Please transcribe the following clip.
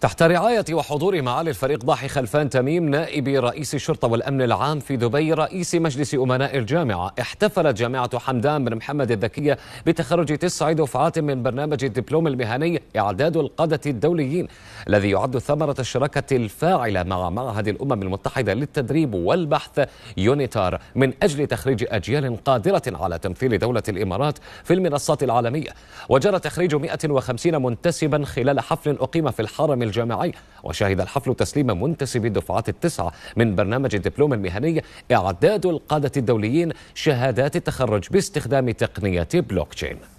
تحت رعاية وحضور معالي الفريق ضاحي خلفان تميم نائب رئيس الشرطة والأمن العام في دبي رئيس مجلس أمناء الجامعة احتفلت جامعة حمدان بن محمد الذكية بتخرج تسع دفعات من برنامج الدبلوم المهني إعداد القادة الدوليين الذي يعد ثمرة الشراكة الفاعلة مع معهد الأمم المتحدة للتدريب والبحث يونيتار من أجل تخريج أجيال قادرة على تمثيل دولة الإمارات في المنصات العالمية وجرى تخريج 150 منتسبا خلال حفل أقيم في الحرم الجامعي وشهد الحفل تسليم منتسب الدفعات التسعة من برنامج الدبلوم المهني إعداد القادة الدوليين شهادات التخرج باستخدام تقنية بلوكتشين